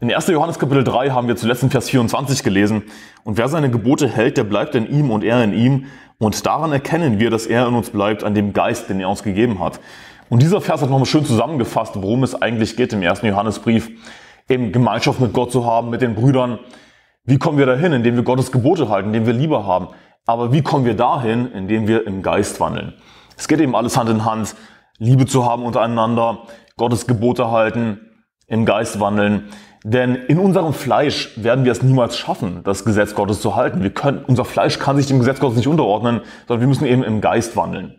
In 1. Johannes Kapitel 3 haben wir zuletzt in Vers 24 gelesen, und wer seine Gebote hält, der bleibt in ihm und er in ihm, und daran erkennen wir, dass er in uns bleibt, an dem Geist, den er uns gegeben hat. Und dieser Vers hat nochmal schön zusammengefasst, worum es eigentlich geht im 1. Johannesbrief, eben Gemeinschaft mit Gott zu haben, mit den Brüdern. Wie kommen wir dahin, indem wir Gottes Gebote halten, indem wir Liebe haben? Aber wie kommen wir dahin, indem wir im Geist wandeln? Es geht eben alles Hand in Hand, Liebe zu haben untereinander, Gottes Gebote halten, im Geist wandeln. Denn in unserem Fleisch werden wir es niemals schaffen, das Gesetz Gottes zu halten. Wir können, unser Fleisch kann sich dem Gesetz Gottes nicht unterordnen, sondern wir müssen eben im Geist wandeln.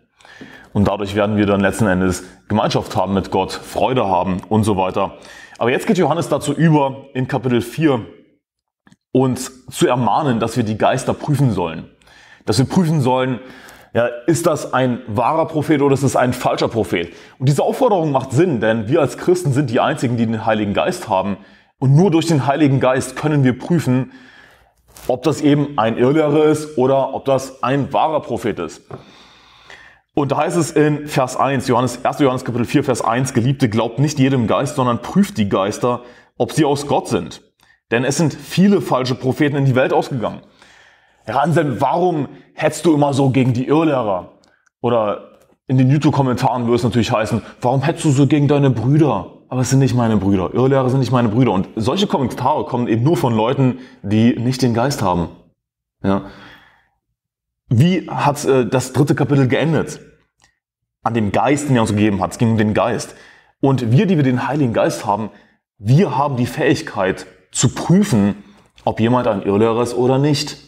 Und dadurch werden wir dann letzten Endes Gemeinschaft haben mit Gott, Freude haben und so weiter. Aber jetzt geht Johannes dazu über, in Kapitel 4 uns zu ermahnen, dass wir die Geister prüfen sollen. Dass wir prüfen sollen, ja, ist das ein wahrer Prophet oder ist es ein falscher Prophet? Und diese Aufforderung macht Sinn, denn wir als Christen sind die Einzigen, die den Heiligen Geist haben. Und nur durch den Heiligen Geist können wir prüfen, ob das eben ein Irrlehrer ist oder ob das ein wahrer Prophet ist. Und da heißt es in Vers 1, Johannes, 1. Johannes Kapitel 4, Vers 1, Geliebte, glaubt nicht jedem Geist, sondern prüft die Geister, ob sie aus Gott sind. Denn es sind viele falsche Propheten in die Welt ausgegangen. Herr Hansen, warum hetzt du immer so gegen die Irrlehrer? Oder in den YouTube-Kommentaren würde es natürlich heißen, warum hetzt du so gegen deine Brüder? aber es sind nicht meine Brüder. Irrlehrer sind nicht meine Brüder. Und solche Kommentare kommen eben nur von Leuten, die nicht den Geist haben. Ja. Wie hat äh, das dritte Kapitel geendet? An dem Geist, den er uns gegeben hat. Es ging um den Geist. Und wir, die wir den Heiligen Geist haben, wir haben die Fähigkeit zu prüfen, ob jemand ein Irrlehrer ist oder nicht.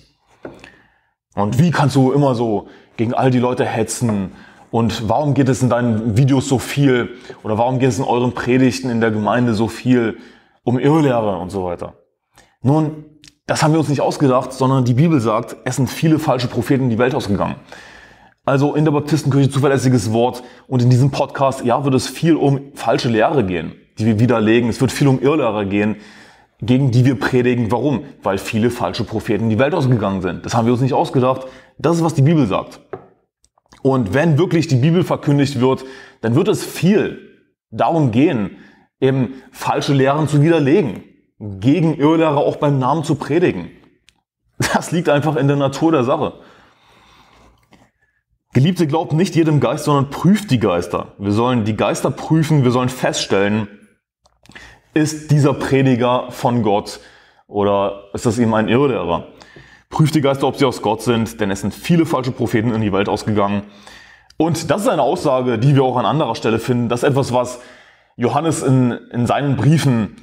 Und wie kannst du immer so gegen all die Leute hetzen und warum geht es in deinen Videos so viel oder warum geht es in euren Predigten in der Gemeinde so viel um Irrlehre und so weiter? Nun, das haben wir uns nicht ausgedacht, sondern die Bibel sagt, es sind viele falsche Propheten in die Welt ausgegangen. Also in der Baptistenkirche zuverlässiges Wort und in diesem Podcast, ja, wird es viel um falsche Lehre gehen, die wir widerlegen. Es wird viel um Irrlehre gehen, gegen die wir predigen. Warum? Weil viele falsche Propheten in die Welt ausgegangen sind. Das haben wir uns nicht ausgedacht. Das ist, was die Bibel sagt. Und wenn wirklich die Bibel verkündigt wird, dann wird es viel darum gehen, eben falsche Lehren zu widerlegen, gegen Irrlehrer auch beim Namen zu predigen. Das liegt einfach in der Natur der Sache. Geliebte, glaubt nicht jedem Geist, sondern prüft die Geister. Wir sollen die Geister prüfen, wir sollen feststellen, ist dieser Prediger von Gott oder ist das eben ein Irrlehrer? Prüft die Geister, ob sie aus Gott sind, denn es sind viele falsche Propheten in die Welt ausgegangen. Und das ist eine Aussage, die wir auch an anderer Stelle finden. Das ist etwas, was Johannes in, in seinen Briefen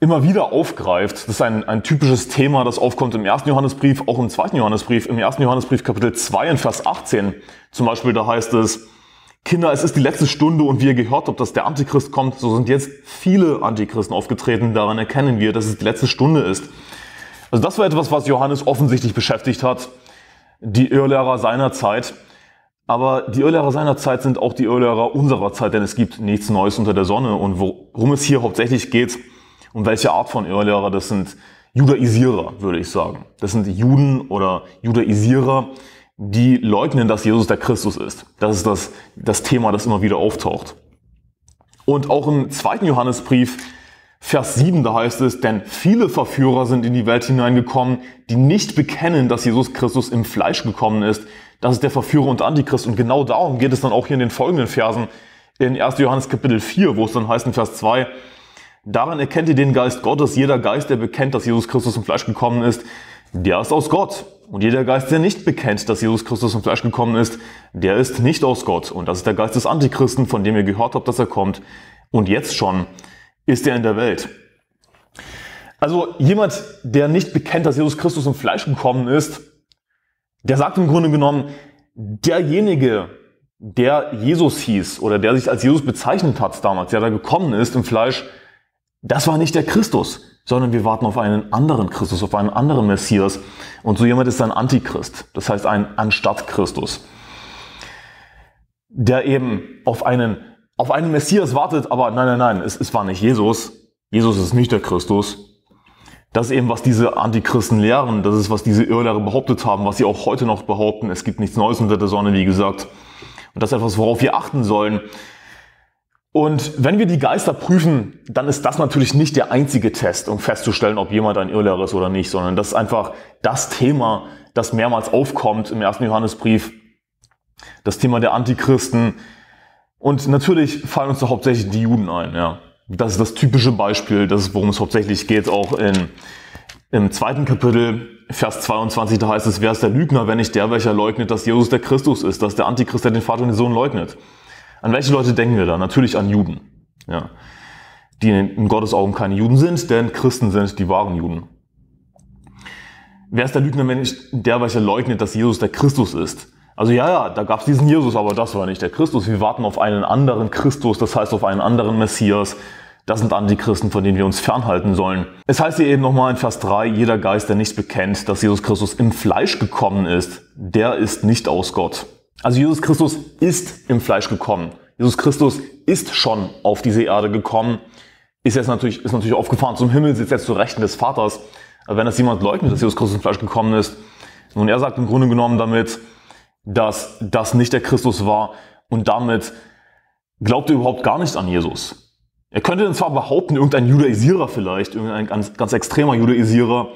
immer wieder aufgreift. Das ist ein, ein typisches Thema, das aufkommt im ersten Johannesbrief, auch im zweiten Johannesbrief. Im ersten Johannesbrief Kapitel 2 in Vers 18 zum Beispiel, da heißt es, Kinder, es ist die letzte Stunde und wie ihr gehört habt, dass der Antichrist kommt, so sind jetzt viele Antichristen aufgetreten. Daran erkennen wir, dass es die letzte Stunde ist. Also das war etwas, was Johannes offensichtlich beschäftigt hat, die Irrlehrer seiner Zeit. Aber die Irrlehrer seiner Zeit sind auch die Irrlehrer unserer Zeit, denn es gibt nichts Neues unter der Sonne. Und worum es hier hauptsächlich geht, um welche Art von Irrlehrer, das sind Judaisierer, würde ich sagen. Das sind Juden oder Judaisierer, die leugnen, dass Jesus der Christus ist. Das ist das, das Thema, das immer wieder auftaucht. Und auch im zweiten Johannesbrief Vers 7, da heißt es, denn viele Verführer sind in die Welt hineingekommen, die nicht bekennen, dass Jesus Christus im Fleisch gekommen ist. Das ist der Verführer und Antichrist. Und genau darum geht es dann auch hier in den folgenden Versen in 1. Johannes Kapitel 4, wo es dann heißt in Vers 2, daran erkennt ihr den Geist Gottes. Jeder Geist, der bekennt, dass Jesus Christus im Fleisch gekommen ist, der ist aus Gott. Und jeder Geist, der nicht bekennt, dass Jesus Christus im Fleisch gekommen ist, der ist nicht aus Gott. Und das ist der Geist des Antichristen, von dem ihr gehört habt, dass er kommt. Und jetzt schon ist er in der Welt. Also jemand, der nicht bekennt, dass Jesus Christus im Fleisch gekommen ist, der sagt im Grunde genommen, derjenige, der Jesus hieß oder der sich als Jesus bezeichnet hat damals, der da gekommen ist im Fleisch, das war nicht der Christus, sondern wir warten auf einen anderen Christus, auf einen anderen Messias. Und so jemand ist ein Antichrist, das heißt ein Anstatt Christus, der eben auf einen auf einen Messias wartet, aber nein, nein, nein, es, es war nicht Jesus. Jesus ist nicht der Christus. Das ist eben, was diese Antichristen lehren, das ist, was diese Irrlehrer behauptet haben, was sie auch heute noch behaupten. Es gibt nichts Neues unter der Sonne, wie gesagt. Und das ist etwas, worauf wir achten sollen. Und wenn wir die Geister prüfen, dann ist das natürlich nicht der einzige Test, um festzustellen, ob jemand ein Irrlehrer ist oder nicht, sondern das ist einfach das Thema, das mehrmals aufkommt im ersten Johannesbrief. Das Thema der Antichristen, und natürlich fallen uns da hauptsächlich die Juden ein. Ja. Das ist das typische Beispiel, das ist, worum es hauptsächlich geht, auch in, im zweiten Kapitel, Vers 22, da heißt es, wer ist der Lügner, wenn nicht der, welcher leugnet, dass Jesus der Christus ist, dass der Antichrist, der den Vater und den Sohn leugnet. An welche Leute denken wir da? Natürlich an Juden, ja. die in Gottes Augen keine Juden sind, denn Christen sind die wahren Juden. Wer ist der Lügner, wenn nicht der, welcher leugnet, dass Jesus der Christus ist? Also ja, ja, da gab es diesen Jesus, aber das war nicht der Christus. Wir warten auf einen anderen Christus, das heißt auf einen anderen Messias. Das sind Antichristen, von denen wir uns fernhalten sollen. Es heißt hier eben nochmal in Vers 3, jeder Geist, der nicht bekennt, dass Jesus Christus im Fleisch gekommen ist, der ist nicht aus Gott. Also Jesus Christus ist im Fleisch gekommen. Jesus Christus ist schon auf diese Erde gekommen, ist jetzt natürlich, ist natürlich aufgefahren zum Himmel, sitzt jetzt zu Rechten des Vaters. Aber Wenn das jemand leugnet, dass Jesus Christus im Fleisch gekommen ist, nun, er sagt im Grunde genommen damit, dass das nicht der Christus war und damit glaubt er überhaupt gar nicht an Jesus. Er könnte dann zwar behaupten, irgendein Judaisierer vielleicht, irgendein ganz, ganz extremer Judaisierer,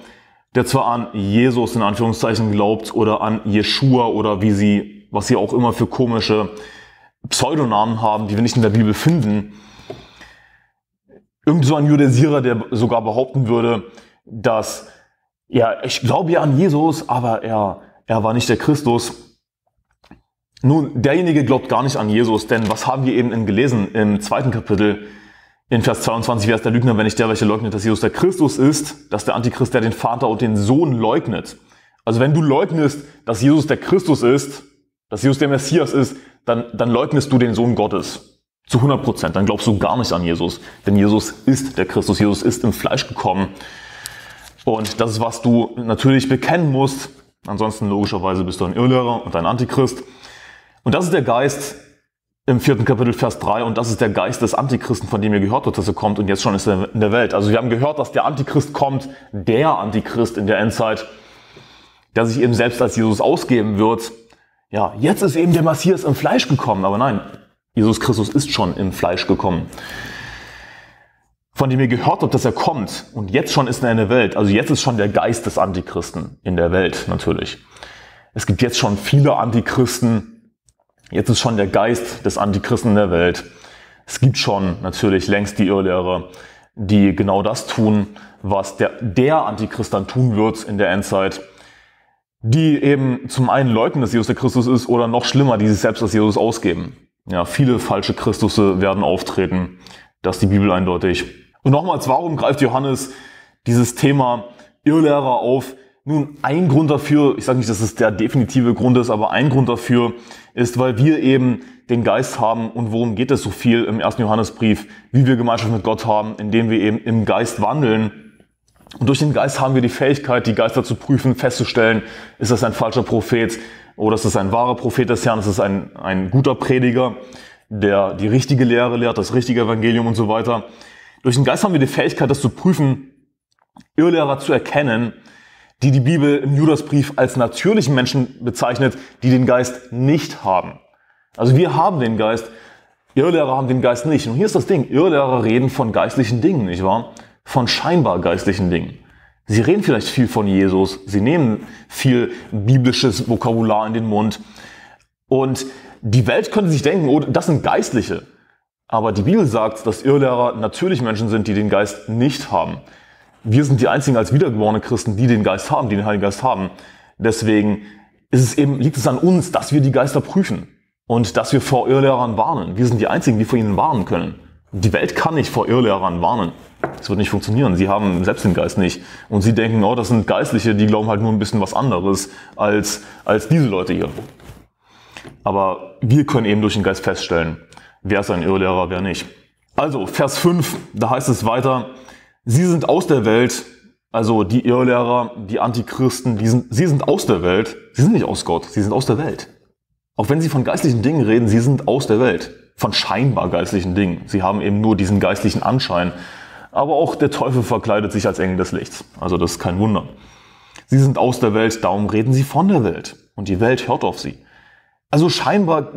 der zwar an Jesus in Anführungszeichen glaubt oder an Jeshua oder wie sie, was sie auch immer für komische Pseudonamen haben, die wir nicht in der Bibel finden. Irgend so ein Judaisierer, der sogar behaupten würde, dass, ja, ich glaube ja an Jesus, aber er, er war nicht der Christus. Nun, derjenige glaubt gar nicht an Jesus, denn was haben wir eben gelesen im zweiten Kapitel? In Vers 22 wäre es der Lügner, wenn nicht der, welcher leugnet, dass Jesus der Christus ist, dass der Antichrist, der den Vater und den Sohn leugnet. Also wenn du leugnest, dass Jesus der Christus ist, dass Jesus der Messias ist, dann, dann leugnest du den Sohn Gottes. Zu 100 Prozent. Dann glaubst du gar nicht an Jesus. Denn Jesus ist der Christus. Jesus ist im Fleisch gekommen. Und das ist, was du natürlich bekennen musst. Ansonsten logischerweise bist du ein Irrlehrer und ein Antichrist. Und das ist der Geist im vierten Kapitel, Vers 3, und das ist der Geist des Antichristen, von dem ihr gehört habt, dass er kommt und jetzt schon ist er in der Welt. Also wir haben gehört, dass der Antichrist kommt, der Antichrist in der Endzeit, der sich eben selbst als Jesus ausgeben wird. Ja, jetzt ist eben der Messias im Fleisch gekommen, aber nein, Jesus Christus ist schon im Fleisch gekommen von dem ihr gehört habt, dass er kommt und jetzt schon ist er in der Welt. Also jetzt ist schon der Geist des Antichristen in der Welt natürlich. Es gibt jetzt schon viele Antichristen, Jetzt ist schon der Geist des Antichristen in der Welt. Es gibt schon natürlich längst die Irrlehrer, die genau das tun, was der, der Antichrist dann tun wird in der Endzeit, die eben zum einen leugnen, dass Jesus der Christus ist oder noch schlimmer, die sich selbst als Jesus ausgeben. Ja, viele falsche Christusse werden auftreten. Das ist die Bibel eindeutig. Und nochmals, warum greift Johannes dieses Thema Irrlehrer auf, nun, ein Grund dafür, ich sage nicht, dass es der definitive Grund ist, aber ein Grund dafür ist, weil wir eben den Geist haben und worum geht es so viel im ersten Johannesbrief, wie wir Gemeinschaft mit Gott haben, indem wir eben im Geist wandeln. Und durch den Geist haben wir die Fähigkeit, die Geister zu prüfen, festzustellen, ist das ein falscher Prophet oder ist das ein wahrer Prophet des Herrn, ist das ein, ein guter Prediger, der die richtige Lehre lehrt, das richtige Evangelium und so weiter. Durch den Geist haben wir die Fähigkeit, das zu prüfen, Irrlehrer zu erkennen die die Bibel im Judasbrief als natürlichen Menschen bezeichnet, die den Geist nicht haben. Also wir haben den Geist, Irrlehrer haben den Geist nicht. Und hier ist das Ding, Irrlehrer reden von geistlichen Dingen, nicht wahr? Von scheinbar geistlichen Dingen. Sie reden vielleicht viel von Jesus, sie nehmen viel biblisches Vokabular in den Mund. Und die Welt könnte sich denken, oh, das sind Geistliche. Aber die Bibel sagt, dass Irrlehrer natürlich Menschen sind, die den Geist nicht haben wir sind die einzigen als wiedergeborene Christen, die den Geist haben, die den Heiligen Geist haben. Deswegen ist es eben, liegt es an uns, dass wir die Geister prüfen und dass wir vor Irrlehrern warnen. Wir sind die einzigen, die vor ihnen warnen können. Die Welt kann nicht vor Irrlehrern warnen. Das wird nicht funktionieren. Sie haben selbst den Geist nicht. Und sie denken, oh, das sind Geistliche, die glauben halt nur ein bisschen was anderes als, als diese Leute hier. Aber wir können eben durch den Geist feststellen, wer ist ein Irrlehrer, wer nicht. Also, Vers 5, da heißt es weiter, Sie sind aus der Welt. Also die Irrlehrer, die Antichristen, die sind, sie sind aus der Welt. Sie sind nicht aus Gott, sie sind aus der Welt. Auch wenn sie von geistlichen Dingen reden, sie sind aus der Welt. Von scheinbar geistlichen Dingen. Sie haben eben nur diesen geistlichen Anschein. Aber auch der Teufel verkleidet sich als Engel des Lichts. Also das ist kein Wunder. Sie sind aus der Welt, darum reden sie von der Welt. Und die Welt hört auf sie. Also scheinbar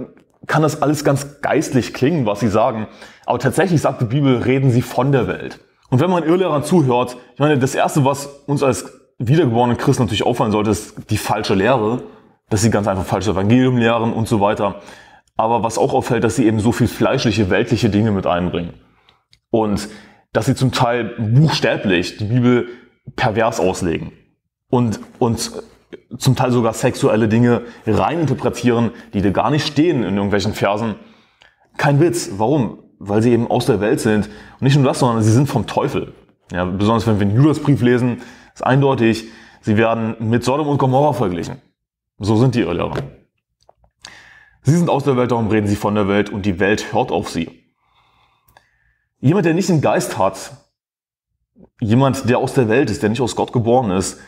kann das alles ganz geistlich klingen, was sie sagen. Aber tatsächlich sagt die Bibel, reden sie von der Welt. Und wenn man Irrlehrern zuhört, ich meine, das Erste, was uns als wiedergeborenen Christen natürlich auffallen sollte, ist die falsche Lehre, dass sie ganz einfach falsches Evangelium lehren und so weiter. Aber was auch auffällt, dass sie eben so viel fleischliche, weltliche Dinge mit einbringen. Und dass sie zum Teil buchstäblich die Bibel pervers auslegen. Und, und zum Teil sogar sexuelle Dinge reininterpretieren, die da gar nicht stehen in irgendwelchen Versen. Kein Witz. Warum? weil sie eben aus der Welt sind. Und nicht nur das, sondern sie sind vom Teufel. Ja, besonders wenn wir den Judasbrief lesen, ist eindeutig, sie werden mit Sodom und Gomorra verglichen. So sind die Irrlehrer. Sie sind aus der Welt, darum reden sie von der Welt und die Welt hört auf sie. Jemand, der nicht den Geist hat, jemand, der aus der Welt ist, der nicht aus Gott geboren ist,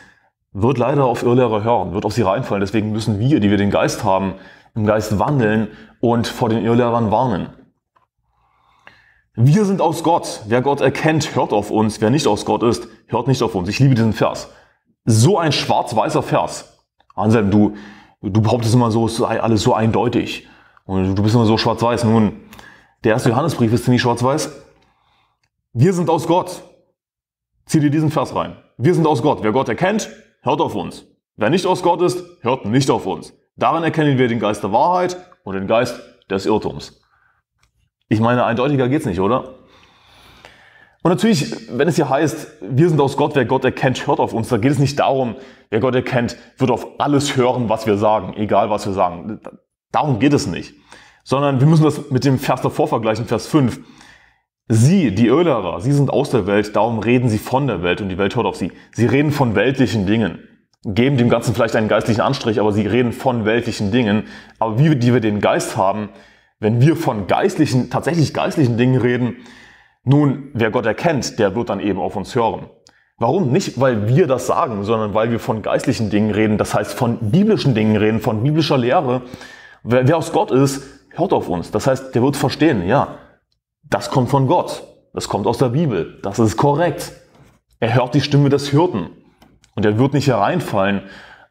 wird leider auf Irrlehrer hören, wird auf sie reinfallen. Deswegen müssen wir, die wir den Geist haben, im Geist wandeln und vor den Irrlehrern warnen. Wir sind aus Gott. Wer Gott erkennt, hört auf uns. Wer nicht aus Gott ist, hört nicht auf uns. Ich liebe diesen Vers. So ein schwarz-weißer Vers. Anselm, du, du behauptest immer so, es sei alles so eindeutig. Und du bist immer so schwarz-weiß. Nun, der erste Johannesbrief ist ziemlich schwarz-weiß. Wir sind aus Gott. Zieh dir diesen Vers rein. Wir sind aus Gott. Wer Gott erkennt, hört auf uns. Wer nicht aus Gott ist, hört nicht auf uns. Daran erkennen wir den Geist der Wahrheit und den Geist des Irrtums. Ich meine, eindeutiger geht's nicht, oder? Und natürlich, wenn es hier heißt, wir sind aus Gott, wer Gott erkennt, hört auf uns, da geht es nicht darum, wer Gott erkennt, wird auf alles hören, was wir sagen, egal was wir sagen. Darum geht es nicht. Sondern wir müssen das mit dem Vers davor vergleichen, Vers 5. Sie, die Ölerer, sie sind aus der Welt, darum reden sie von der Welt und die Welt hört auf sie. Sie reden von weltlichen Dingen, geben dem Ganzen vielleicht einen geistlichen Anstrich, aber sie reden von weltlichen Dingen. Aber wie wir, die wir den Geist haben, wenn wir von geistlichen, tatsächlich geistlichen Dingen reden, nun, wer Gott erkennt, der wird dann eben auf uns hören. Warum? Nicht, weil wir das sagen, sondern weil wir von geistlichen Dingen reden, das heißt von biblischen Dingen reden, von biblischer Lehre. Wer, wer aus Gott ist, hört auf uns. Das heißt, der wird verstehen, ja, das kommt von Gott, das kommt aus der Bibel, das ist korrekt. Er hört die Stimme des Hirten und er wird nicht hereinfallen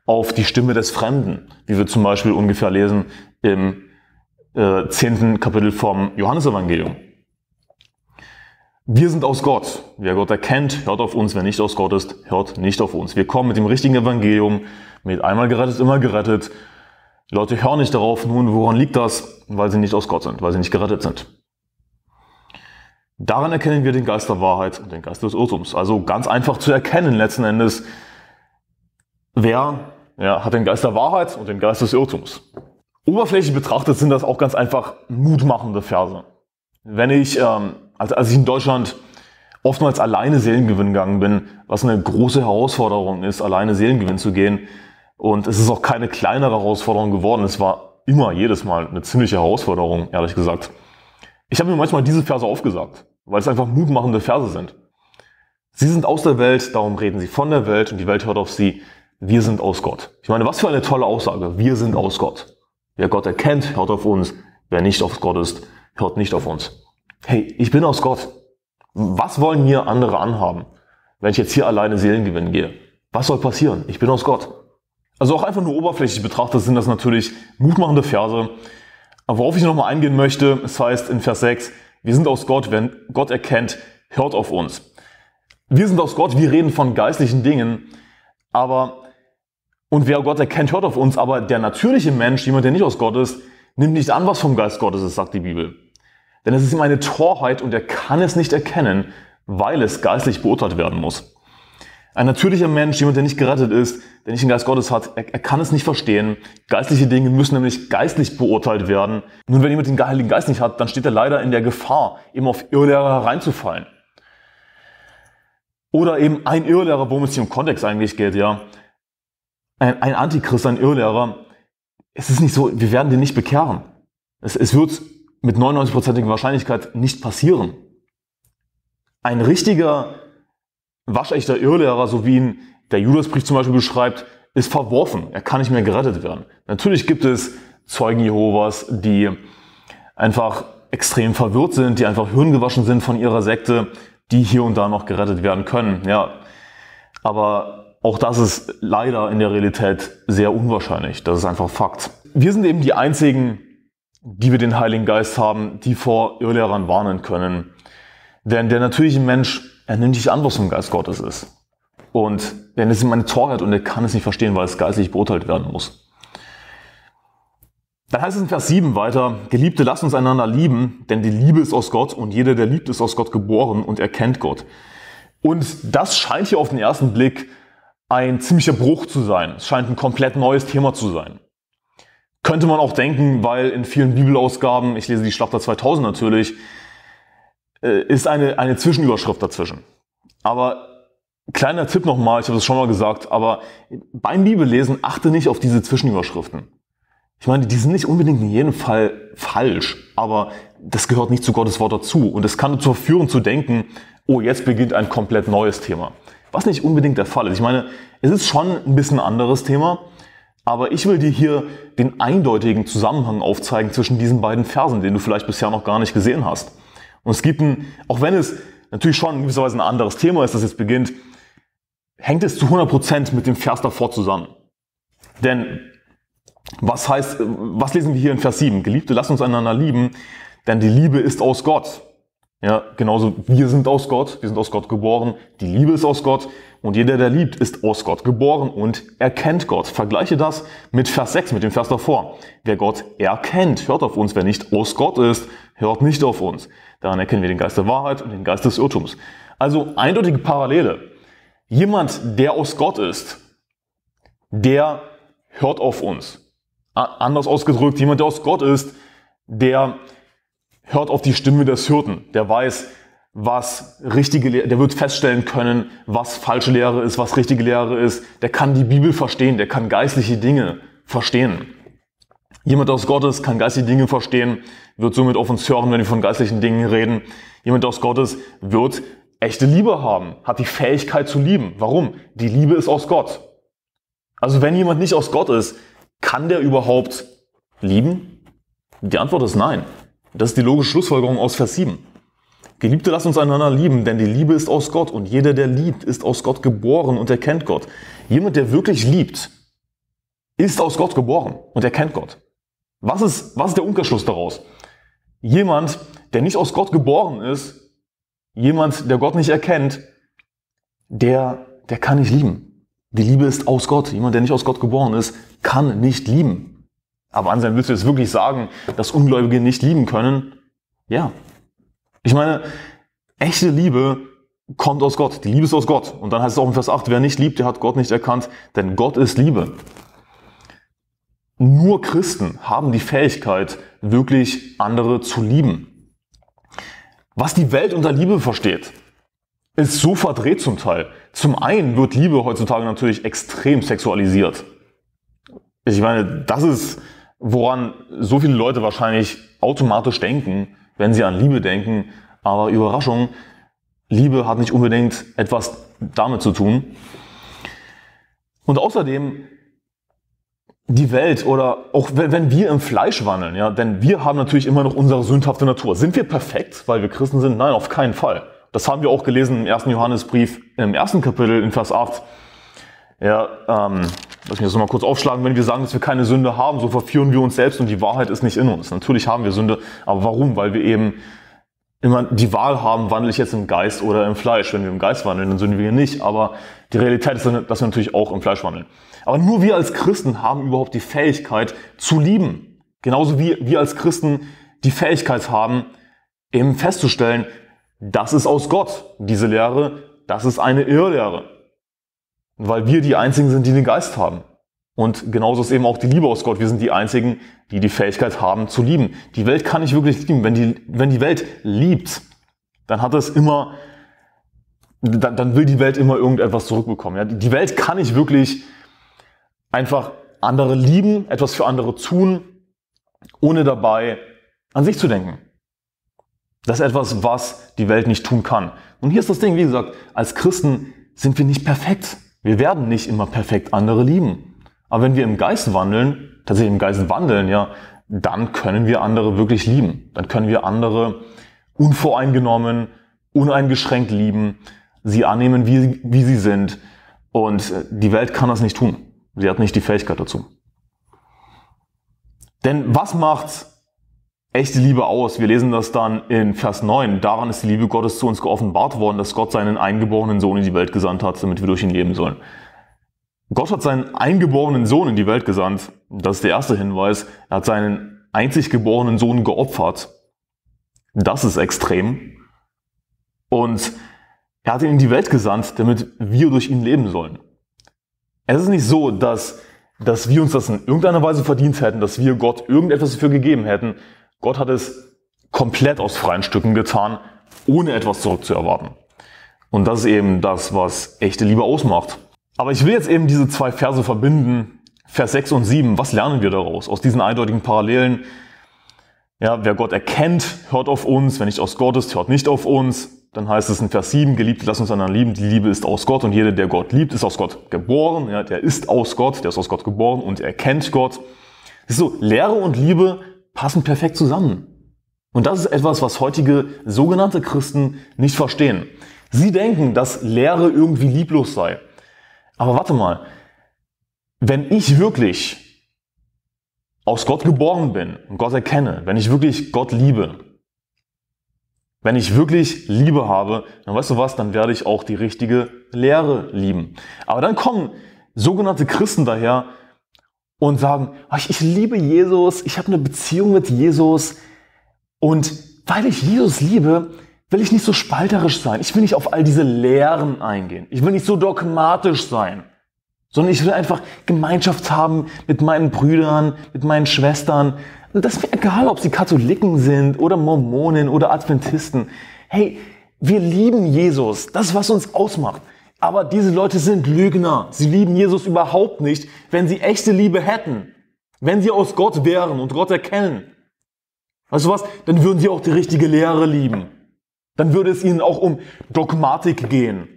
auf die Stimme des Fremden, wie wir zum Beispiel ungefähr lesen im äh, 10. Kapitel vom Johannesevangelium. Wir sind aus Gott. Wer Gott erkennt, hört auf uns. Wer nicht aus Gott ist, hört nicht auf uns. Wir kommen mit dem richtigen Evangelium, mit einmal gerettet, immer gerettet. Die Leute hören nicht darauf. Nun, woran liegt das? Weil sie nicht aus Gott sind, weil sie nicht gerettet sind. Daran erkennen wir den Geist der Wahrheit und den Geist des Irrtums. Also ganz einfach zu erkennen letzten Endes, wer ja, hat den Geist der Wahrheit und den Geist des Irrtums. Oberflächlich betrachtet sind das auch ganz einfach mutmachende Verse. Wenn ich, ähm, also als ich in Deutschland oftmals alleine Seelengewinn gegangen bin, was eine große Herausforderung ist, alleine Seelengewinn zu gehen. Und es ist auch keine kleinere Herausforderung geworden. Es war immer jedes Mal eine ziemliche Herausforderung, ehrlich gesagt. Ich habe mir manchmal diese Verse aufgesagt, weil es einfach mutmachende Verse sind. Sie sind aus der Welt, darum reden sie von der Welt und die Welt hört auf sie. Wir sind aus Gott. Ich meine, was für eine tolle Aussage. Wir sind aus Gott. Wer Gott erkennt, hört auf uns. Wer nicht auf Gott ist, hört nicht auf uns. Hey, ich bin aus Gott. Was wollen mir andere anhaben, wenn ich jetzt hier alleine Seelengewinn gehe? Was soll passieren? Ich bin aus Gott. Also auch einfach nur oberflächlich betrachtet sind das natürlich mutmachende Verse. Aber worauf ich nochmal eingehen möchte, es heißt in Vers 6, wir sind aus Gott, wenn Gott erkennt, hört auf uns. Wir sind aus Gott, wir reden von geistlichen Dingen, aber und wer Gott erkennt, hört auf uns. Aber der natürliche Mensch, jemand, der nicht aus Gott ist, nimmt nicht an, was vom Geist Gottes ist, sagt die Bibel. Denn es ist ihm eine Torheit und er kann es nicht erkennen, weil es geistlich beurteilt werden muss. Ein natürlicher Mensch, jemand, der nicht gerettet ist, der nicht den Geist Gottes hat, er, er, kann es nicht verstehen. Geistliche Dinge müssen nämlich geistlich beurteilt werden. Nun, wenn jemand den Heiligen Geist nicht hat, dann steht er leider in der Gefahr, eben auf Irrlehrer hereinzufallen. Oder eben ein Irrlehrer, worum es hier im Kontext eigentlich geht, ja ein, ein Antichrist, ein Irrlehrer, es ist nicht so, wir werden den nicht bekehren. Es, es wird mit 99%iger Wahrscheinlichkeit nicht passieren. Ein richtiger, waschechter Irrlehrer, so wie ihn der Judasbrief zum Beispiel beschreibt, ist verworfen. Er kann nicht mehr gerettet werden. Natürlich gibt es Zeugen Jehovas, die einfach extrem verwirrt sind, die einfach hirngewaschen sind von ihrer Sekte, die hier und da noch gerettet werden können. Ja, aber auch das ist leider in der Realität sehr unwahrscheinlich. Das ist einfach Fakt. Wir sind eben die einzigen, die wir den Heiligen Geist haben, die vor Irrlehrern warnen können. Denn der natürliche Mensch, er nimmt nicht an, was vom Geist Gottes ist. Und denn es ist meine Torheit und er kann es nicht verstehen, weil es geistlich beurteilt werden muss. Dann heißt es in Vers 7 weiter, Geliebte, lasst uns einander lieben, denn die Liebe ist aus Gott und jeder, der liebt, ist aus Gott geboren und erkennt Gott. Und das scheint hier auf den ersten Blick ein ziemlicher Bruch zu sein. Es scheint ein komplett neues Thema zu sein. Könnte man auch denken, weil in vielen Bibelausgaben, ich lese die Schlachter 2000 natürlich, äh, ist eine, eine Zwischenüberschrift dazwischen. Aber kleiner Tipp nochmal, ich habe das schon mal gesagt, aber beim Bibellesen achte nicht auf diese Zwischenüberschriften. Ich meine, die sind nicht unbedingt in jedem Fall falsch, aber das gehört nicht zu Gottes Wort dazu. Und es kann dazu führen zu denken, oh, jetzt beginnt ein komplett neues Thema. Was nicht unbedingt der Fall ist. Ich meine, es ist schon ein bisschen anderes Thema, aber ich will dir hier den eindeutigen Zusammenhang aufzeigen zwischen diesen beiden Versen, den du vielleicht bisher noch gar nicht gesehen hast. Und es gibt ein, auch wenn es natürlich schon in gewisser Weise ein anderes Thema ist, das jetzt beginnt, hängt es zu 100% mit dem Vers davor zusammen. Denn was heißt, was lesen wir hier in Vers 7? Geliebte, lass uns einander lieben, denn die Liebe ist aus Gott. Ja, genauso wir sind aus Gott, wir sind aus Gott geboren, die Liebe ist aus Gott und jeder, der liebt, ist aus Gott geboren und erkennt Gott. Vergleiche das mit Vers 6, mit dem Vers davor. Wer Gott erkennt, hört auf uns. Wer nicht aus Gott ist, hört nicht auf uns. Daran erkennen wir den Geist der Wahrheit und den Geist des Irrtums. Also eindeutige Parallele. Jemand, der aus Gott ist, der hört auf uns. Anders ausgedrückt, jemand, der aus Gott ist, der hört auf die Stimme des Hirten, der weiß, was richtige Lehre, der wird feststellen können, was falsche Lehre ist, was richtige Lehre ist, der kann die Bibel verstehen, der kann geistliche Dinge verstehen. Jemand aus Gottes kann geistliche Dinge verstehen, wird somit auf uns hören, wenn wir von geistlichen Dingen reden. Jemand aus Gottes wird echte Liebe haben, hat die Fähigkeit zu lieben. Warum? Die Liebe ist aus Gott. Also wenn jemand nicht aus Gott ist, kann der überhaupt lieben? Die Antwort ist nein. Das ist die logische Schlussfolgerung aus Vers 7. Geliebte, lasst uns einander lieben, denn die Liebe ist aus Gott und jeder, der liebt, ist aus Gott geboren und erkennt Gott. Jemand, der wirklich liebt, ist aus Gott geboren und erkennt Gott. Was ist, was ist der Umkehrschluss daraus? Jemand, der nicht aus Gott geboren ist, jemand, der Gott nicht erkennt, der, der kann nicht lieben. Die Liebe ist aus Gott. Jemand, der nicht aus Gott geboren ist, kann nicht lieben. Aber Anselm, willst du jetzt wirklich sagen, dass Ungläubige nicht lieben können? Ja. Ich meine, echte Liebe kommt aus Gott. Die Liebe ist aus Gott. Und dann heißt es auch in Vers 8, wer nicht liebt, der hat Gott nicht erkannt, denn Gott ist Liebe. Nur Christen haben die Fähigkeit, wirklich andere zu lieben. Was die Welt unter Liebe versteht, ist so verdreht zum Teil. Zum einen wird Liebe heutzutage natürlich extrem sexualisiert. Ich meine, das ist woran so viele Leute wahrscheinlich automatisch denken, wenn sie an Liebe denken. Aber Überraschung, Liebe hat nicht unbedingt etwas damit zu tun. Und außerdem, die Welt oder auch wenn wir im Fleisch wandeln, ja, denn wir haben natürlich immer noch unsere sündhafte Natur. Sind wir perfekt, weil wir Christen sind? Nein, auf keinen Fall. Das haben wir auch gelesen im ersten Johannesbrief, im ersten Kapitel in Vers 8. Ja, ähm, lass mich das nochmal kurz aufschlagen, wenn wir sagen, dass wir keine Sünde haben, so verführen wir uns selbst und die Wahrheit ist nicht in uns. Natürlich haben wir Sünde, aber warum? Weil wir eben immer die Wahl haben, wandle ich jetzt im Geist oder im Fleisch. Wenn wir im Geist wandeln, dann sünden wir nicht, aber die Realität ist, dass wir natürlich auch im Fleisch wandeln. Aber nur wir als Christen haben überhaupt die Fähigkeit zu lieben. Genauso wie wir als Christen die Fähigkeit haben, eben festzustellen, das ist aus Gott, diese Lehre, das ist eine Irrlehre weil wir die Einzigen sind, die den Geist haben. Und genauso ist eben auch die Liebe aus Gott. Wir sind die Einzigen, die die Fähigkeit haben zu lieben. Die Welt kann nicht wirklich lieben. Wenn die, wenn die Welt liebt, dann hat es immer, dann, dann will die Welt immer irgendetwas zurückbekommen. Ja, die Welt kann nicht wirklich einfach andere lieben, etwas für andere tun, ohne dabei an sich zu denken. Das ist etwas, was die Welt nicht tun kann. Und hier ist das Ding, wie gesagt, als Christen sind wir nicht perfekt. Wir werden nicht immer perfekt andere lieben. Aber wenn wir im Geist wandeln, tatsächlich im Geist wandeln, ja, dann können wir andere wirklich lieben. Dann können wir andere unvoreingenommen, uneingeschränkt lieben, sie annehmen, wie, wie sie sind. Und äh, die Welt kann das nicht tun. Sie hat nicht die Fähigkeit dazu. Denn was macht echte Liebe aus. Wir lesen das dann in Vers 9. Daran ist die Liebe Gottes zu uns geoffenbart worden, dass Gott seinen eingeborenen Sohn in die Welt gesandt hat, damit wir durch ihn leben sollen. Gott hat seinen eingeborenen Sohn in die Welt gesandt. Das ist der erste Hinweis. Er hat seinen einzig geborenen Sohn geopfert. Das ist extrem. Und er hat ihn in die Welt gesandt, damit wir durch ihn leben sollen. Es ist nicht so, dass, dass wir uns das in irgendeiner Weise verdient hätten, dass wir Gott irgendetwas dafür gegeben hätten, Gott hat es komplett aus freien Stücken getan, ohne etwas zurückzuerwarten. Und das ist eben das, was echte Liebe ausmacht. Aber ich will jetzt eben diese zwei Verse verbinden, Vers 6 und 7. Was lernen wir daraus aus diesen eindeutigen Parallelen? Ja, wer Gott erkennt, hört auf uns. Wer nicht aus Gott ist, hört nicht auf uns. Dann heißt es in Vers 7, Geliebte, lass uns einander lieben. Die Liebe ist aus Gott und jeder, der Gott liebt, ist aus Gott geboren. Ja, der ist aus Gott, der ist aus Gott geboren und erkennt Gott. Das ist so. Lehre und Liebe passen perfekt zusammen. Und das ist etwas, was heutige sogenannte Christen nicht verstehen. Sie denken, dass Lehre irgendwie lieblos sei. Aber warte mal, wenn ich wirklich aus Gott geboren bin und Gott erkenne, wenn ich wirklich Gott liebe, wenn ich wirklich Liebe habe, dann weißt du was, dann werde ich auch die richtige Lehre lieben. Aber dann kommen sogenannte Christen daher und sagen, ah, ich liebe Jesus, ich habe eine Beziehung mit Jesus und weil ich Jesus liebe, will ich nicht so spalterisch sein. Ich will nicht auf all diese Lehren eingehen. Ich will nicht so dogmatisch sein, sondern ich will einfach Gemeinschaft haben mit meinen Brüdern, mit meinen Schwestern. Und das ist mir egal, ob sie Katholiken sind oder Mormonen oder Adventisten. Hey, wir lieben Jesus. Das, ist, was uns ausmacht. Aber diese Leute sind Lügner. Sie lieben Jesus überhaupt nicht, wenn sie echte Liebe hätten. Wenn sie aus Gott wären und Gott erkennen. Weißt du was? Dann würden sie auch die richtige Lehre lieben. Dann würde es ihnen auch um Dogmatik gehen.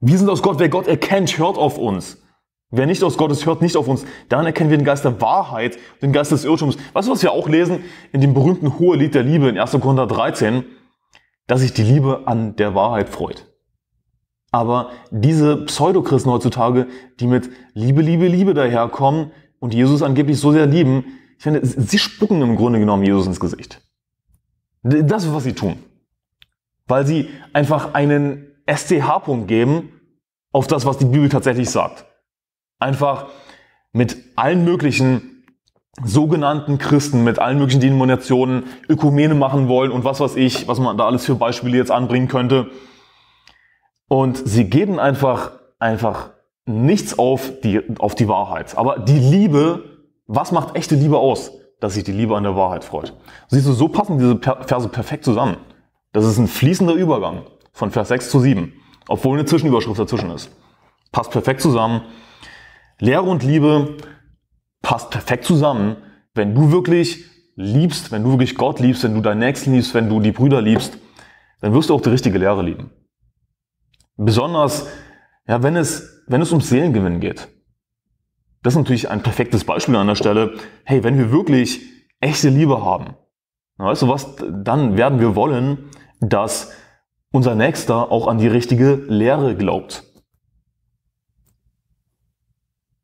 Wir sind aus Gott. Wer Gott erkennt, hört auf uns. Wer nicht aus Gott ist, hört, nicht auf uns. Dann erkennen wir den Geist der Wahrheit, den Geist des Irrtums. Weißt du, was wir auch lesen in dem berühmten Lied der Liebe in 1. Korinther 13? Dass sich die Liebe an der Wahrheit freut. Aber diese Pseudochristen heutzutage, die mit Liebe, Liebe, Liebe daherkommen und Jesus angeblich so sehr lieben, ich finde, sie spucken im Grunde genommen Jesus ins Gesicht. Das ist, was sie tun. Weil sie einfach einen STH-Punkt geben auf das, was die Bibel tatsächlich sagt. Einfach mit allen möglichen sogenannten Christen, mit allen möglichen Denominationen Ökumene machen wollen und was weiß ich, was man da alles für Beispiele jetzt anbringen könnte und sie geben einfach, einfach nichts auf die, auf die Wahrheit. Aber die Liebe, was macht echte Liebe aus? Dass sich die Liebe an der Wahrheit freut. Siehst du, so passen diese Verse perfekt zusammen. Das ist ein fließender Übergang von Vers 6 zu 7, obwohl eine Zwischenüberschrift dazwischen ist. Passt perfekt zusammen. Lehre und Liebe passt perfekt zusammen, wenn du wirklich liebst, wenn du wirklich Gott liebst, wenn du deinen Nächsten liebst, wenn du die Brüder liebst, dann wirst du auch die richtige Lehre lieben. Besonders, ja, wenn es, wenn es um Seelengewinn geht. Das ist natürlich ein perfektes Beispiel an der Stelle. Hey, wenn wir wirklich echte Liebe haben, weißt du was, dann werden wir wollen, dass unser Nächster auch an die richtige Lehre glaubt.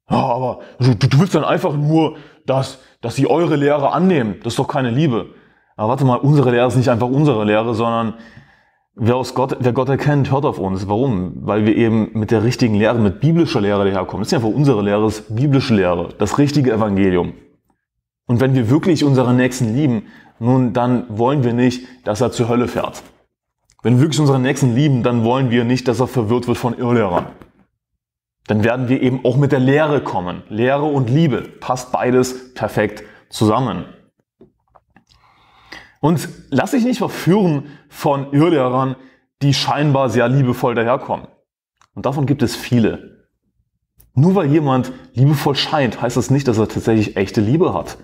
Ja, aber also, du, du willst dann einfach nur, dass, dass sie eure Lehre annehmen. Das ist doch keine Liebe. Aber warte mal, unsere Lehre ist nicht einfach unsere Lehre, sondern Wer, aus Gott, wer Gott erkennt, hört auf uns. Warum? Weil wir eben mit der richtigen Lehre, mit biblischer Lehre daherkommen. Das ist einfach unsere Lehre, das ist biblische Lehre, das richtige Evangelium. Und wenn wir wirklich unseren Nächsten lieben, nun, dann wollen wir nicht, dass er zur Hölle fährt. Wenn wir wirklich unseren Nächsten lieben, dann wollen wir nicht, dass er verwirrt wird von Irrlehrern. Dann werden wir eben auch mit der Lehre kommen. Lehre und Liebe passt beides perfekt zusammen. Und lass dich nicht verführen von Irrlehrern, die scheinbar sehr liebevoll daherkommen. Und davon gibt es viele. Nur weil jemand liebevoll scheint, heißt das nicht, dass er tatsächlich echte Liebe hat.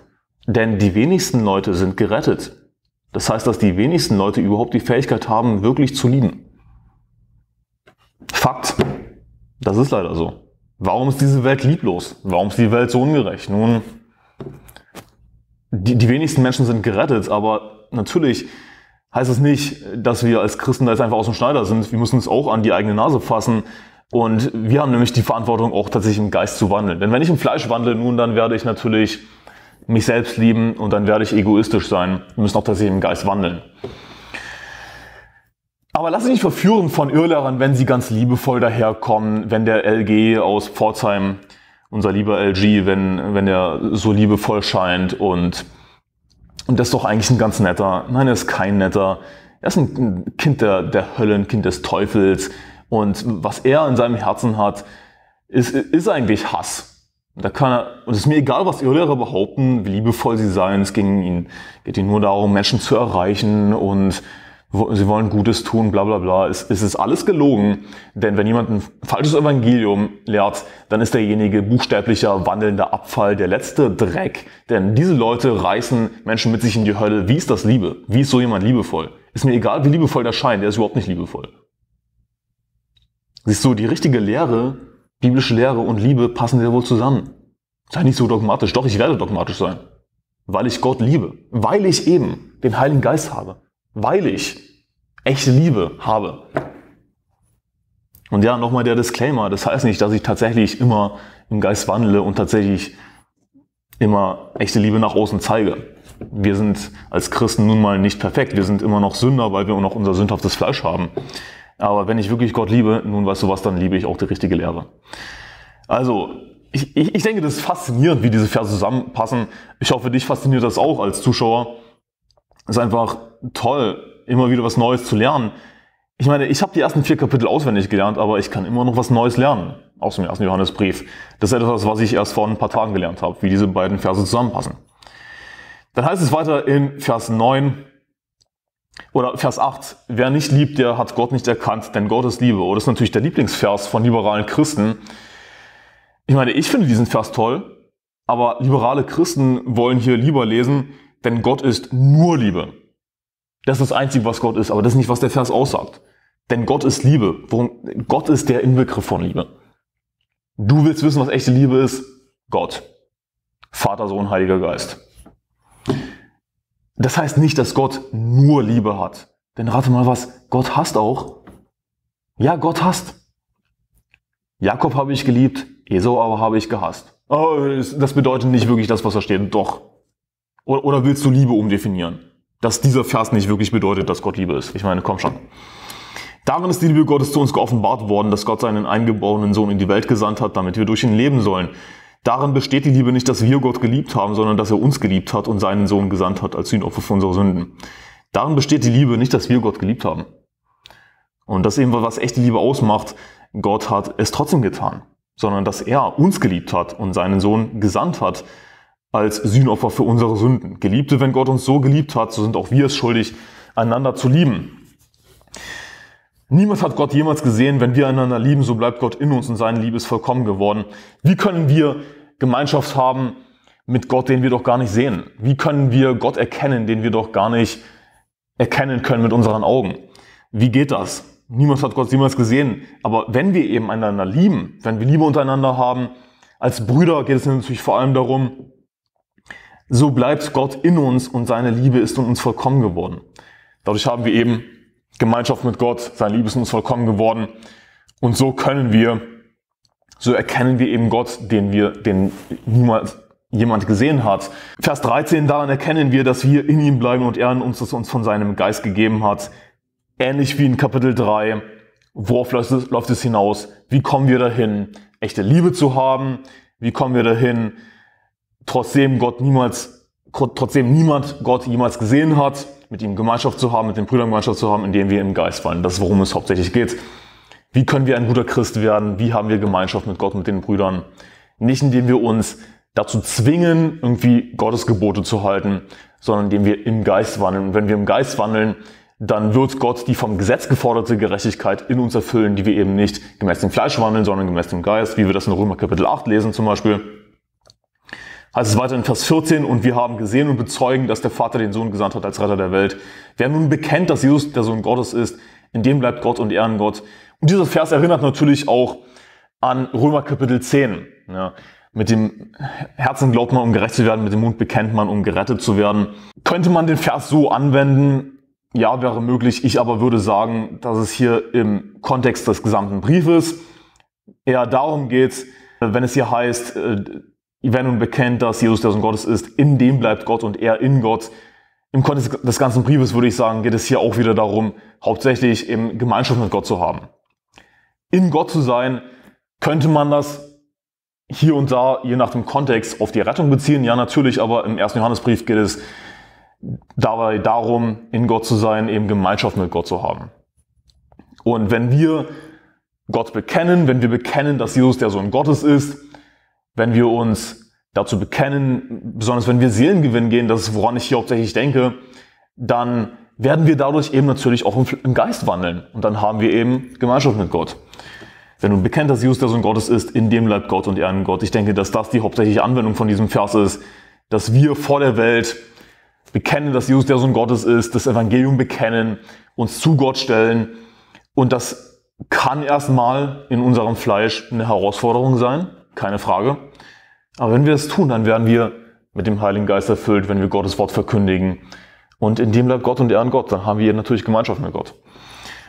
Denn die wenigsten Leute sind gerettet. Das heißt, dass die wenigsten Leute überhaupt die Fähigkeit haben, wirklich zu lieben. Fakt. Das ist leider so. Warum ist diese Welt lieblos? Warum ist die Welt so ungerecht? Nun, die, die wenigsten Menschen sind gerettet, aber natürlich heißt es nicht, dass wir als Christen da jetzt einfach aus dem Schneider sind. Wir müssen uns auch an die eigene Nase fassen. Und wir haben nämlich die Verantwortung, auch tatsächlich im Geist zu wandeln. Denn wenn ich im Fleisch wandle, nun, dann werde ich natürlich mich selbst lieben und dann werde ich egoistisch sein. Wir müssen auch tatsächlich im Geist wandeln. Aber lass dich nicht verführen von Irrlehrern, wenn sie ganz liebevoll daherkommen, wenn der LG aus Pforzheim, unser lieber LG, wenn, wenn er so liebevoll scheint und und das ist doch eigentlich ein ganz netter. Nein, er ist kein netter. Er ist ein Kind der, der Hölle, ein Kind des Teufels. Und was er in seinem Herzen hat, ist, ist eigentlich Hass. Da kann er, und es ist mir egal, was ihre Lehrer behaupten, wie liebevoll sie seien. Es ging ihnen, geht ihnen nur darum, Menschen zu erreichen und sie wollen Gutes tun, bla bla bla. Es, es ist alles gelogen, denn wenn jemand ein falsches Evangelium lehrt, dann ist derjenige buchstäblicher wandelnder Abfall, der letzte Dreck. Denn diese Leute reißen Menschen mit sich in die Hölle. Wie ist das Liebe? Wie ist so jemand liebevoll? Ist mir egal, wie liebevoll der scheint, der ist überhaupt nicht liebevoll. Siehst du, die richtige Lehre, biblische Lehre und Liebe passen sehr wohl zusammen. Sei nicht so dogmatisch. Doch, ich werde dogmatisch sein. Weil ich Gott liebe. Weil ich eben den Heiligen Geist habe weil ich echte Liebe habe. Und ja, nochmal der Disclaimer, das heißt nicht, dass ich tatsächlich immer im Geist wandle und tatsächlich immer echte Liebe nach außen zeige. Wir sind als Christen nun mal nicht perfekt, wir sind immer noch Sünder, weil wir auch noch unser sündhaftes Fleisch haben. Aber wenn ich wirklich Gott liebe, nun weißt du was, dann liebe ich auch die richtige Lehre. Also, ich, ich, ich denke, das ist faszinierend, wie diese Verse zusammenpassen. Ich hoffe, dich fasziniert das auch als Zuschauer. Es ist einfach toll, immer wieder was Neues zu lernen. Ich meine, ich habe die ersten vier Kapitel auswendig gelernt, aber ich kann immer noch was Neues lernen aus dem ersten Johannesbrief. Das ist etwas, was ich erst vor ein paar Tagen gelernt habe, wie diese beiden Verse zusammenpassen. Dann heißt es weiter in Vers 9 oder Vers 8, wer nicht liebt, der hat Gott nicht erkannt, denn Gott ist Liebe. Oder oh, das ist natürlich der Lieblingsvers von liberalen Christen. Ich meine, ich finde diesen Vers toll, aber liberale Christen wollen hier lieber lesen, denn Gott ist nur Liebe. Das ist das Einzige, was Gott ist, aber das ist nicht, was der Vers aussagt. Denn Gott ist Liebe. Worum, Gott ist der Inbegriff von Liebe. Du willst wissen, was echte Liebe ist? Gott. Vater, Sohn, Heiliger Geist. Das heißt nicht, dass Gott nur Liebe hat. Denn rate mal was, Gott hasst auch. Ja, Gott hasst. Jakob habe ich geliebt, Esau aber habe ich gehasst. Oh, das bedeutet nicht wirklich das, was da steht. Doch, oder, oder willst du Liebe umdefinieren? Dass dieser Vers nicht wirklich bedeutet, dass Gott Liebe ist. Ich meine, komm schon. Darin ist die Liebe Gottes zu uns geoffenbart worden, dass Gott seinen eingeborenen Sohn in die Welt gesandt hat, damit wir durch ihn leben sollen. Darin besteht die Liebe nicht, dass wir Gott geliebt haben, sondern dass er uns geliebt hat und seinen Sohn gesandt hat als Sühnopfer für unsere Sünden. Darin besteht die Liebe nicht, dass wir Gott geliebt haben. Und das ist eben, was echte Liebe ausmacht, Gott hat es trotzdem getan, sondern dass er uns geliebt hat und seinen Sohn gesandt hat, als Sühnopfer für unsere Sünden. Geliebte, wenn Gott uns so geliebt hat, so sind auch wir es schuldig, einander zu lieben. Niemand hat Gott jemals gesehen, wenn wir einander lieben, so bleibt Gott in uns und seine Liebe ist vollkommen geworden. Wie können wir Gemeinschaft haben mit Gott, den wir doch gar nicht sehen? Wie können wir Gott erkennen, den wir doch gar nicht erkennen können mit unseren Augen? Wie geht das? Niemand hat Gott jemals gesehen. Aber wenn wir eben einander lieben, wenn wir Liebe untereinander haben, als Brüder geht es natürlich vor allem darum, so bleibt Gott in uns und seine Liebe ist in uns vollkommen geworden. Dadurch haben wir eben Gemeinschaft mit Gott, seine Liebe ist in uns vollkommen geworden. Und so können wir, so erkennen wir eben Gott, den wir, den niemals jemand gesehen hat. Vers 13, daran erkennen wir, dass wir in ihm bleiben und er in uns, das uns von seinem Geist gegeben hat. Ähnlich wie in Kapitel 3. Worauf läuft es, läuft es hinaus? Wie kommen wir dahin, echte Liebe zu haben? Wie kommen wir dahin, trotzdem Gott niemals, trotzdem niemand Gott jemals gesehen hat, mit ihm Gemeinschaft zu haben, mit den Brüdern Gemeinschaft zu haben, indem wir im Geist wandeln. Das ist, worum es hauptsächlich geht. Wie können wir ein guter Christ werden? Wie haben wir Gemeinschaft mit Gott, mit den Brüdern? Nicht indem wir uns dazu zwingen, irgendwie Gottes Gebote zu halten, sondern indem wir im Geist wandeln. Und wenn wir im Geist wandeln, dann wird Gott die vom Gesetz geforderte Gerechtigkeit in uns erfüllen, die wir eben nicht gemäß dem Fleisch wandeln, sondern gemäß dem Geist, wie wir das in Römer Kapitel 8 lesen zum Beispiel heißt es weiter in Vers 14, und wir haben gesehen und bezeugen, dass der Vater den Sohn gesandt hat als Retter der Welt. Wer nun bekennt, dass Jesus der Sohn Gottes ist, in dem bleibt Gott und Ehrengott. Und dieser Vers erinnert natürlich auch an Römer Kapitel 10. Ja, mit dem Herzen glaubt man, um gerecht zu werden, mit dem Mund bekennt man, um gerettet zu werden. Könnte man den Vers so anwenden? Ja, wäre möglich. Ich aber würde sagen, dass es hier im Kontext des gesamten Briefes eher darum geht, wenn es hier heißt, äh, wer nun bekennt, dass Jesus der Sohn Gottes ist, in dem bleibt Gott und er in Gott. Im Kontext des ganzen Briefes würde ich sagen, geht es hier auch wieder darum, hauptsächlich eben Gemeinschaft mit Gott zu haben. In Gott zu sein, könnte man das hier und da, je nach dem Kontext, auf die Rettung beziehen. Ja, natürlich, aber im ersten Johannesbrief geht es dabei darum, in Gott zu sein, eben Gemeinschaft mit Gott zu haben. Und wenn wir Gott bekennen, wenn wir bekennen, dass Jesus der Sohn Gottes ist, wenn wir uns dazu bekennen, besonders wenn wir Seelengewinn gehen, das ist woran ich hier hauptsächlich denke, dann werden wir dadurch eben natürlich auch im Geist wandeln. Und dann haben wir eben Gemeinschaft mit Gott. Wenn du bekennst, dass Jesus der Sohn Gottes ist, in dem bleibt Gott und Gott. Ich denke, dass das die hauptsächliche Anwendung von diesem Vers ist, dass wir vor der Welt bekennen, dass Jesus der Sohn Gottes ist, das Evangelium bekennen, uns zu Gott stellen. Und das kann erstmal in unserem Fleisch eine Herausforderung sein keine Frage. Aber wenn wir das tun, dann werden wir mit dem Heiligen Geist erfüllt, wenn wir Gottes Wort verkündigen. Und in dem bleibt Gott und er ehren Gott. Dann haben wir natürlich Gemeinschaft mit Gott.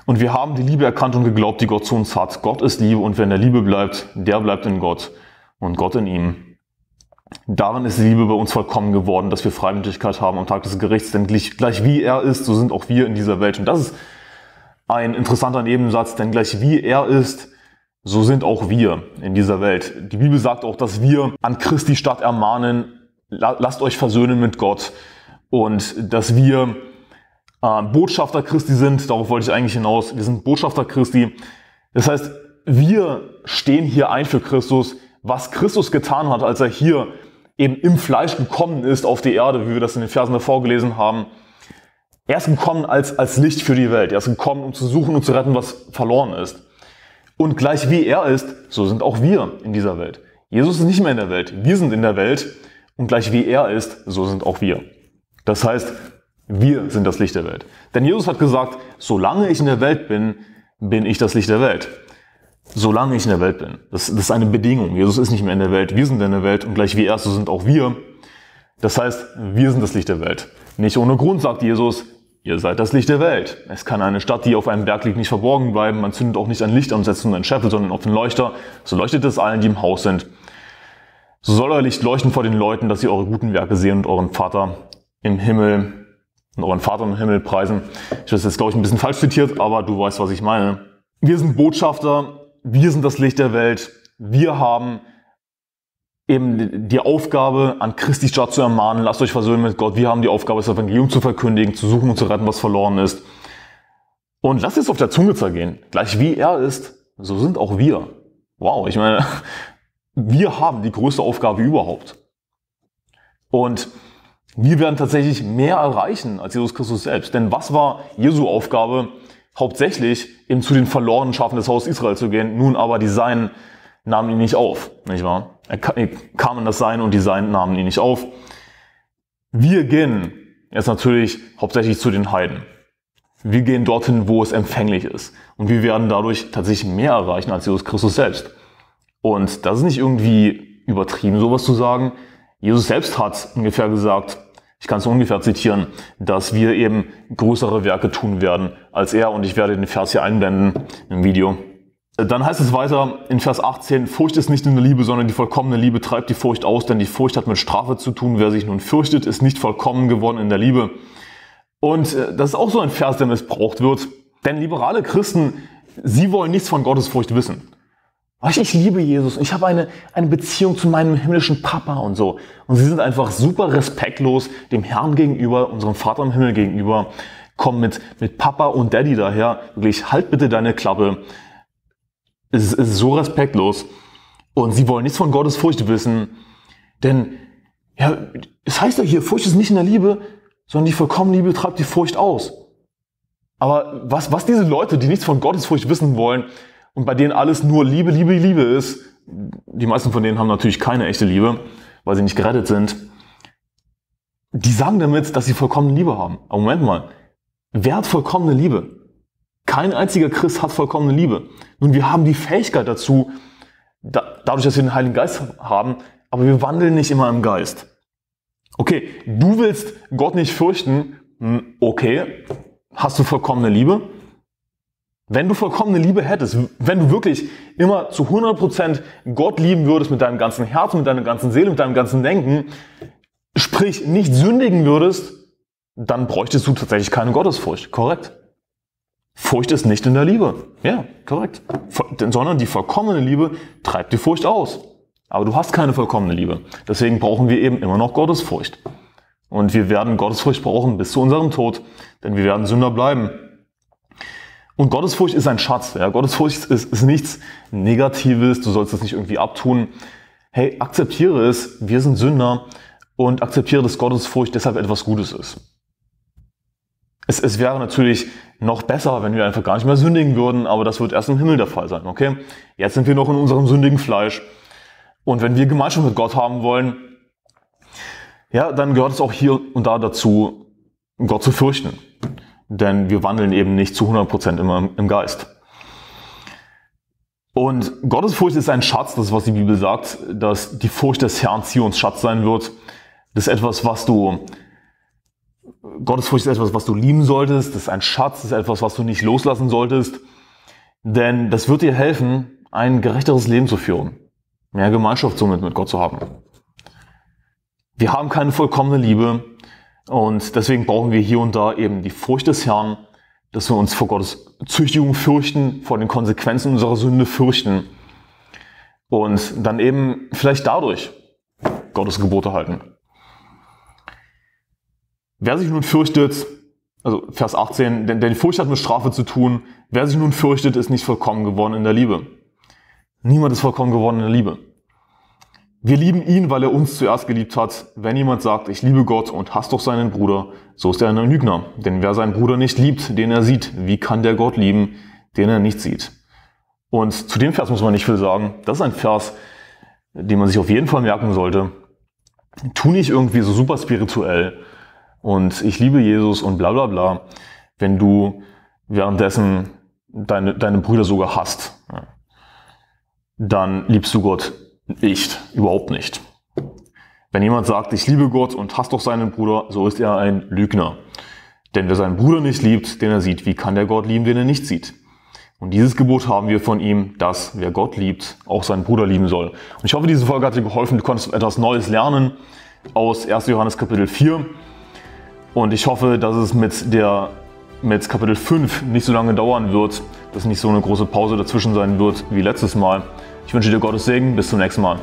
Und wir haben die Liebe erkannt und geglaubt, die Gott zu uns hat. Gott ist Liebe und wenn der Liebe bleibt, der bleibt in Gott und Gott in ihm. Darin ist die Liebe bei uns vollkommen geworden, dass wir Freimütigkeit haben am Tag des Gerichts, denn gleich, gleich wie er ist, so sind auch wir in dieser Welt. Und das ist ein interessanter Nebensatz, denn gleich wie er ist, so sind auch wir in dieser Welt. Die Bibel sagt auch, dass wir an Christi statt ermahnen, lasst euch versöhnen mit Gott und dass wir äh, Botschafter Christi sind, darauf wollte ich eigentlich hinaus, wir sind Botschafter Christi. Das heißt, wir stehen hier ein für Christus, was Christus getan hat, als er hier eben im Fleisch gekommen ist auf die Erde, wie wir das in den Versen davor gelesen haben. Er ist gekommen als, als Licht für die Welt. Er ist gekommen, um zu suchen und zu retten, was verloren ist. Und gleich wie er ist, so sind auch wir in dieser Welt. Jesus ist nicht mehr in der Welt, wir sind in der Welt. Und gleich wie er ist, so sind auch wir. Das heißt, wir sind das Licht der Welt. Denn Jesus hat gesagt, solange ich in der Welt bin, bin ich das Licht der Welt. Solange ich in der Welt bin. Das, das ist eine Bedingung. Jesus ist nicht mehr in der Welt, wir sind in der Welt und gleich wie er ist, so sind auch wir. Das heißt, wir sind das Licht der Welt. Nicht ohne Grund sagt Jesus, Ihr seid das Licht der Welt. Es kann eine Stadt, die auf einem Berg liegt, nicht verborgen bleiben. Man zündet auch nicht ein Licht an und setzt nur einen Scheffel, sondern auf den Leuchter. So leuchtet es allen, die im Haus sind. So soll euer Licht leuchten vor den Leuten, dass sie eure guten Werke sehen und euren Vater im Himmel und euren Vater im Himmel preisen. Ich weiß jetzt, glaube ich, ein bisschen falsch zitiert, aber du weißt, was ich meine. Wir sind Botschafter. Wir sind das Licht der Welt. Wir haben eben die Aufgabe, an Christi Stadt zu ermahnen, lasst euch versöhnen mit Gott. Wir haben die Aufgabe, das Evangelium zu verkündigen, zu suchen und zu retten, was verloren ist. Und lasst es auf der Zunge zergehen. Gleich wie er ist, so sind auch wir. Wow, ich meine, wir haben die größte Aufgabe überhaupt. Und wir werden tatsächlich mehr erreichen als Jesus Christus selbst. Denn was war Jesu Aufgabe? Hauptsächlich eben zu den verlorenen Schafen des Hauses Israel zu gehen, nun aber die seinen nahmen ihn nicht auf, nicht wahr? in das Sein und die Sein nahmen ihn nicht auf. Wir gehen jetzt natürlich hauptsächlich zu den Heiden. Wir gehen dorthin, wo es empfänglich ist. Und wir werden dadurch tatsächlich mehr erreichen als Jesus Christus selbst. Und das ist nicht irgendwie übertrieben, sowas zu sagen. Jesus selbst hat ungefähr gesagt, ich kann es ungefähr zitieren, dass wir eben größere Werke tun werden als er. Und ich werde den Vers hier einblenden im Video. Dann heißt es weiter in Vers 18, Furcht ist nicht in der Liebe, sondern die vollkommene Liebe treibt die Furcht aus, denn die Furcht hat mit Strafe zu tun. Wer sich nun fürchtet, ist nicht vollkommen geworden in der Liebe. Und äh, das ist auch so ein Vers, der missbraucht wird. Denn liberale Christen, sie wollen nichts von Gottes Furcht wissen. Ich liebe Jesus ich habe eine, eine Beziehung zu meinem himmlischen Papa und so. Und sie sind einfach super respektlos dem Herrn gegenüber, unserem Vater im Himmel gegenüber. Kommen mit, mit Papa und Daddy daher. Wirklich, halt bitte deine Klappe es ist es ist so respektlos. Und sie wollen nichts von Gottes Furcht wissen. Denn, ja, es heißt ja hier, Furcht ist nicht in der Liebe, sondern die vollkommene Liebe treibt die Furcht aus. Aber was, was diese Leute, die nichts von Gottes Furcht wissen wollen und bei denen alles nur Liebe, Liebe, Liebe ist, die meisten von denen haben natürlich keine echte Liebe, weil sie nicht gerettet sind, die sagen damit, dass sie vollkommene Liebe haben. Aber Moment mal, wer hat vollkommene Liebe? Kein einziger Christ hat vollkommene Liebe. Nun, wir haben die Fähigkeit dazu, da, dadurch, dass wir den Heiligen Geist haben, aber wir wandeln nicht immer im Geist. Okay, du willst Gott nicht fürchten, hm, okay, hast du vollkommene Liebe? Wenn du vollkommene Liebe hättest, wenn du wirklich immer zu 100% Gott lieben würdest mit deinem ganzen Herzen, mit deiner ganzen Seele, mit deinem ganzen Denken, sprich nicht sündigen würdest, dann bräuchtest du tatsächlich keine Gottesfurcht, korrekt? Furcht ist nicht in der Liebe. Ja, korrekt. Sondern die vollkommene Liebe treibt die Furcht aus. Aber du hast keine vollkommene Liebe. Deswegen brauchen wir eben immer noch Gottesfurcht. Und wir werden Gottesfurcht brauchen bis zu unserem Tod, denn wir werden Sünder bleiben. Und Gottesfurcht ist ein Schatz. Ja? Gottesfurcht ist, ist nichts Negatives, du sollst es nicht irgendwie abtun. Hey, akzeptiere es, wir sind Sünder und akzeptiere, dass Gottesfurcht deshalb etwas Gutes ist es, es wäre natürlich noch besser, wenn wir einfach gar nicht mehr sündigen würden, aber das wird erst im Himmel der Fall sein, okay? Jetzt sind wir noch in unserem sündigen Fleisch. Und wenn wir Gemeinschaft mit Gott haben wollen, ja, dann gehört es auch hier und da dazu, Gott zu fürchten. Denn wir wandeln eben nicht zu 100% immer im Geist. Und Gottesfurcht ist ein Schatz, das ist, was die Bibel sagt, dass die Furcht des Herrn Zions Schatz sein wird. Das ist etwas, was du Gottesfurcht ist etwas, was du lieben solltest, das ist ein Schatz, das ist etwas, was du nicht loslassen solltest, denn das wird dir helfen, ein gerechteres Leben zu führen, mehr Gemeinschaft somit mit Gott zu haben. Wir haben keine vollkommene Liebe und deswegen brauchen wir hier und da eben die Furcht des Herrn, dass wir uns vor Gottes Züchtigung fürchten, vor den Konsequenzen unserer Sünde fürchten und dann eben vielleicht dadurch Gottes Gebote halten. Wer sich nun fürchtet, also Vers 18, denn, denn Furcht hat mit Strafe zu tun. Wer sich nun fürchtet, ist nicht vollkommen geworden in der Liebe. Niemand ist vollkommen geworden in der Liebe. Wir lieben ihn, weil er uns zuerst geliebt hat. Wenn jemand sagt, ich liebe Gott und hasst doch seinen Bruder, so ist er ein Lügner. Denn wer seinen Bruder nicht liebt, den er sieht, wie kann der Gott lieben, den er nicht sieht? Und zu dem Vers muss man nicht viel sagen. Das ist ein Vers, den man sich auf jeden Fall merken sollte. Tu nicht irgendwie so super spirituell und ich liebe Jesus und bla bla bla, wenn du währenddessen deine, deine Brüder sogar hast, dann liebst du Gott nicht, überhaupt nicht. Wenn jemand sagt, ich liebe Gott und hasst doch seinen Bruder, so ist er ein Lügner. Denn wer seinen Bruder nicht liebt, den er sieht, wie kann der Gott lieben, den er nicht sieht? Und dieses Gebot haben wir von ihm, dass wer Gott liebt, auch seinen Bruder lieben soll. Und ich hoffe, diese Folge hat dir geholfen, du konntest etwas Neues lernen aus 1. Johannes Kapitel 4. Und ich hoffe, dass es mit, der, mit Kapitel 5 nicht so lange dauern wird, dass nicht so eine große Pause dazwischen sein wird wie letztes Mal. Ich wünsche dir Gottes Segen, bis zum nächsten Mal.